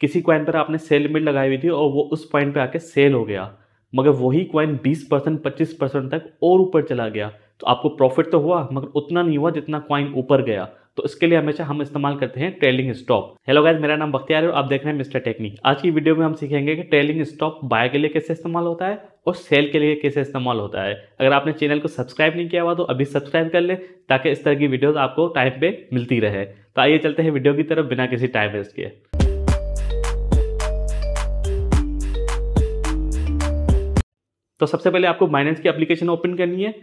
किसी क्वाइन पर आपने सेल लिमिट लगाई हुई थी और वो उस पॉइंट पे आके सेल हो गया मगर वही क्वाइन 20 परसेंट पच्चीस परसेंट तक और ऊपर चला गया तो आपको प्रॉफिट तो हुआ मगर उतना नहीं हुआ जितना क्वाइन ऊपर गया तो इसके लिए हमेशा हम इस्तेमाल करते हैं ट्रेलिंग स्टॉप हेलो गाइज मेरा नाम बख्तियार है और आप देख रहे हैं मिस्टर टेक्निक आज की वीडियो में हम सीखेंगे कि ट्रेलिंग स्टॉप बाय के लिए कैसे इस्तेमाल होता है और सेल के लिए कैसे इस्तेमाल होता है अगर आपने चैनल को सब्सक्राइब नहीं किया हुआ तो अभी सब्सक्राइब कर लें ताकि इस तरह की वीडियोज आपको टाइम पे मिलती रहे तो आइए चलते हैं वीडियो की तरफ बिना किसी टाइम वेस्ट के तो सबसे पहले आपको बाइनेंस की एप्लीकेशन ओपन करनी है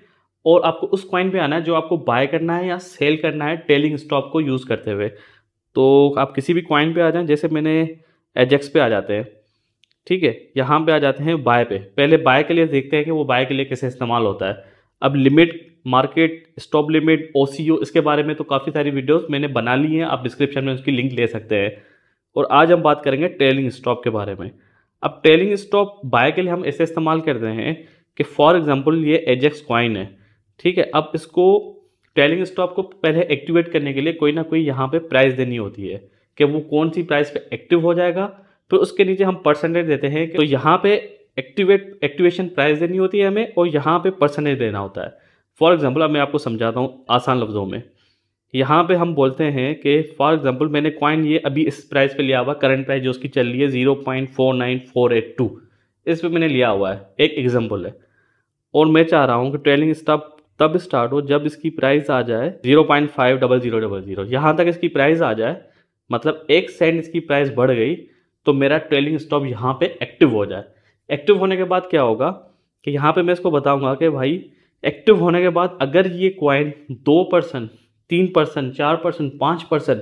और आपको उस कॉइन पे आना है जो आपको बाय करना है या सेल करना है टेलिंग स्टॉप को यूज़ करते हुए तो आप किसी भी कॉइन पे आ जाएं जैसे मैंने एजेक्स पे आ जाते हैं ठीक है यहाँ पे आ जाते हैं बाय पे पहले बाय के लिए देखते हैं कि वो बाय के लिए कैसे इस्तेमाल होता है अब लिमिट मार्केट स्टॉप लिमिट ओ इसके बारे में तो काफ़ी सारी वीडियोज़ मैंने बना ली हैं आप डिस्क्रिप्शन में उसकी लिंक ले सकते हैं और आज हम बात करेंगे टेलिंग स्टॉप के बारे में अब टेलिंग स्टॉप बाय के लिए हम ऐसे इस्तेमाल कर रहे हैं कि फॉर एग्जाम्पल ये एजेक्स क्वाइन है ठीक है अब इसको टेलिंग स्टॉप को पहले एक्टिवेट करने के लिए कोई ना कोई यहाँ पे प्राइस देनी होती है कि वो कौन सी प्राइस पे एक्टिव हो जाएगा फिर उसके नीचे हम परसेंटेज देते हैं तो यहाँ पे एक्टिवेट एक्टिवेशन प्राइस देनी होती है हमें और यहाँ पे परसेंटेज देना होता है फॉर एग्जाम्पल अब मैं आपको समझाता हूँ आसान लफ्ज़ों में यहाँ पे हम बोलते हैं कि फॉर एग्जांपल मैंने कॉइन ये अभी इस प्राइस पे लिया हुआ करंट प्राइस जो उसकी चल रही है zero point four nine four eight two इस पर मैंने लिया हुआ है एक एग्जांपल है और मैं चाह रहा हूँ कि ट्रेलिंग स्टॉप तब स्टार्ट हो जब इसकी प्राइस आ जाए zero point five double zero double zero यहाँ तक इसकी प्राइस आ जाए मतलब एक सेंट इसकी प्राइस बढ़ गई तो मेरा ट्रेलिंग स्टॉप यहाँ पर एक्टिव हो जाए एक्टिव होने के बाद क्या होगा कि यहाँ पर मैं इसको बताऊँगा कि भाई एक्टिव होने के बाद अगर ये कॉइन दो परसेंट तीन परसेंट चार परसेंट पाँच परसेंट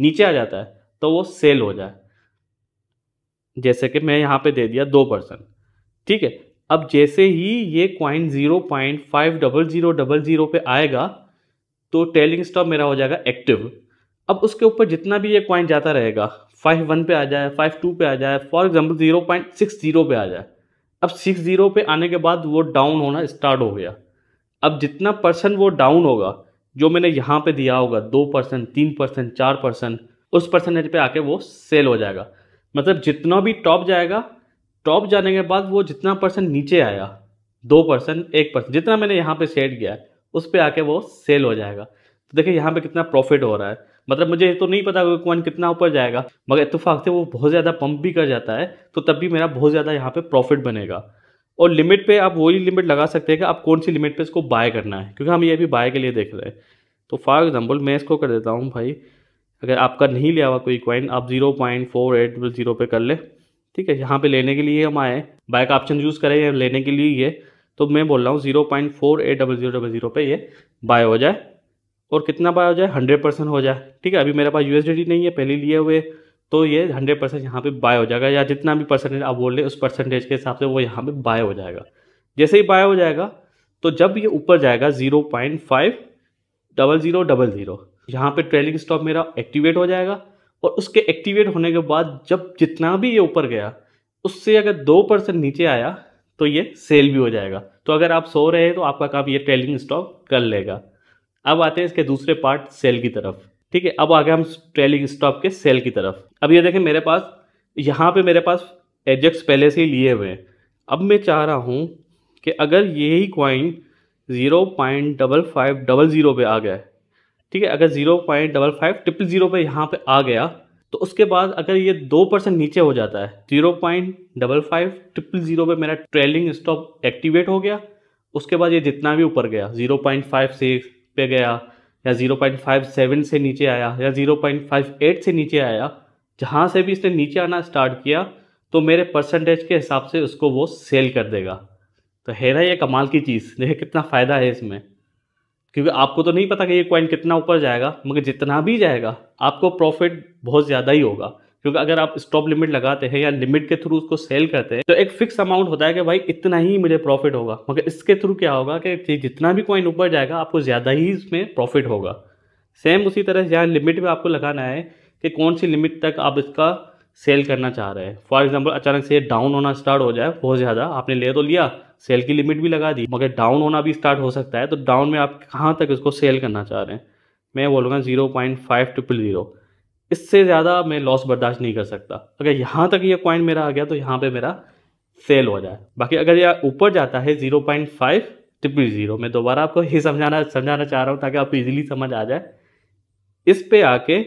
नीचे आ जाता है तो वो सेल हो जाए जैसे कि मैं यहाँ पे दे दिया दो परसेंट ठीक है अब जैसे ही ये coin zero point five double zero double zero पे आएगा तो टेलिंग स्टॉप मेरा हो जाएगा एक्टिव अब उसके ऊपर जितना भी ये क्वाइन जाता रहेगा फाइव वन पे आ जाए फाइव टू पे आ जाए for example zero point six zero पे आ जाए अब सिक्स जीरो पे आने के बाद वो डाउन होना स्टार्ट हो गया अब जितना परसेंट वो डाउन होगा जो मैंने यहाँ पे दिया होगा दो परसेंट तीन परसेंट चार परसेंट उस परसेंटेज पे आके वो सेल हो जाएगा मतलब जितना भी टॉप जाएगा टॉप जाने के बाद वो जितना परसेंट नीचे आया दो परसेंट एक परसेंट जितना मैंने यहाँ पे सेट किया है उस पर आके वो सेल हो जाएगा तो देखिए यहाँ पे कितना प्रॉफिट हो रहा है मतलब मुझे तो नहीं पता कौन कितना ऊपर जाएगा मगर इतफाक से वो बहुत ज़्यादा पंप भी कर जाता है तो तब भी मेरा बहुत ज़्यादा यहाँ पर प्रॉफिट बनेगा और लिमिट पे आप वही लिमिट लगा सकते हैं कि आप कौन सी लिमिट पे इसको बाय करना है क्योंकि हम ये भी बाय के लिए देख रहे हैं तो फॉर एग्जांपल मैं इसको कर देता हूँ भाई अगर आपका नहीं लिया हुआ कोई क्वाइन आप zero point four eight double zero पे कर ले ठीक है यहाँ पे लेने के लिए हम आए बाय का ऑप्शन यूज़ करें या लेने के लिए ये तो मैं बोल रहा हूँ zero point four eight double zero double zero पे ये बाय हो जाए और कितना बाय हो जाए हंड्रेड परसेंट हो जाए ठीक है अभी मेरे पास यू नहीं है पहले लिए हुए तो ये हंड्रेड परसेंट यहाँ पर बाय हो जाएगा या जितना भी परसेंटेज आप बोल रहे उस परसेंटेज के हिसाब से वो यहाँ पर बाय हो जाएगा जैसे ही बाय हो जाएगा तो जब ये ऊपर जाएगा zero point five double zero double zero यहाँ पर ट्रेलिंग स्टॉक मेरा एक्टिवेट हो जाएगा और उसके एक्टिवेट होने के बाद जब जितना भी ये ऊपर गया उससे अगर दो परसेंट नीचे आया तो ये सेल भी हो जाएगा तो अगर आप सो रहे हैं तो आपका काम ये ट्रेलिंग स्टॉक कर लेगा अब आते हैं इसके दूसरे पार्ट सेल की तरफ ठीक है अब आगे हम ट्रेलिंग स्टॉक के सेल की तरफ अब ये देखें मेरे पास यहाँ पे मेरे पास एजेक्स पहले से ही लिए हुए हैं अब मैं चाह रहा हूँ कि अगर यही coin zero point double five double zero पर आ गया ठीक है अगर zero point double five triple zero पर यहाँ पर आ गया तो उसके बाद अगर ये दो परसेंट नीचे हो जाता है zero point double five triple zero पर मेरा ट्रेलिंग स्टॉप एक्टिवेट हो गया उसके बाद ये जितना भी ऊपर गया ज़ीरो पॉइंट फाइव सिक्स पे गया या 0.57 से नीचे आया या 0.58 से नीचे आया जहाँ से भी इसने नीचे आना स्टार्ट किया तो मेरे परसेंटेज के हिसाब से उसको वो सेल कर देगा तो हेरा ये कमाल की चीज़ देखिए कितना फ़ायदा है इसमें क्योंकि आपको तो नहीं पता कि ये कॉइन कितना ऊपर जाएगा मगर जितना भी जाएगा आपको प्रॉफिट बहुत ज़्यादा ही होगा क्योंकि अगर आप स्टॉप लिमिट लगाते हैं या लिमिट के थ्रू उसको सेल करते हैं तो एक फिक्स अमाउंट होता है कि भाई इतना ही मुझे प्रॉफिट होगा मगर इसके थ्रू क्या होगा कि जितना भी कॉइन ऊपर जाएगा आपको ज़्यादा ही इसमें प्रॉफिट होगा सेम उसी तरह यहाँ लिमिट में आपको लगाना है कि कौन सी लिमिट तक आप इसका सेल करना चाह रहे हैं फॉर एग्जाम्पल अचानक से डाउन होना स्टार्ट हो जाए बहुत ज़्यादा आपने ले तो लिया सेल की लिमिट भी लगा दी मगर डाउन होना भी स्टार्ट हो सकता है तो डाउन में आप कहाँ तक इसको सेल करना चाह रहे हैं मैं बोलूँगा zero point five triple zero इससे ज़्यादा मैं लॉस बर्दाश्त नहीं कर सकता अगर यहाँ तक ये कॉइन मेरा आ गया तो यहाँ पे मेरा सेल हो जाए बाकी अगर यह ऊपर जाता है zero point five triple zero मैं दोबारा आपको ये समझाना समझाना चाह रहा हूँ ताकि आप इजीली समझ आ जाए इस पे आके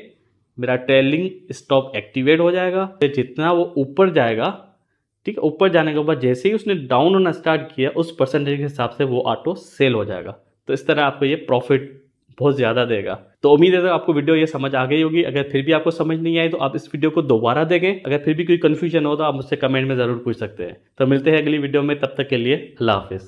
मेरा ट्रेलिंग स्टॉप एक्टिवेट हो जाएगा जितना वो ऊपर जाएगा ठीक है ऊपर जाने के बाद जैसे ही उसने डाउन होना स्टार्ट किया उस परसेंटेज के हिसाब से वो ऑटो सेल हो जाएगा तो इस तरह आपको ये प्रॉफिट बहुत ज़्यादा देगा तो उम्मीद है तो आपको वीडियो ये समझ आ गई होगी अगर फिर भी आपको समझ नहीं आई तो आप इस वीडियो को दोबारा देखें अगर फिर भी कोई कन्फ्यूजन हो तो आप मुझसे कमेंट में ज़रूर पूछ सकते हैं तो मिलते हैं अगली वीडियो में तब तक के लिए अल्लाह हाफिज़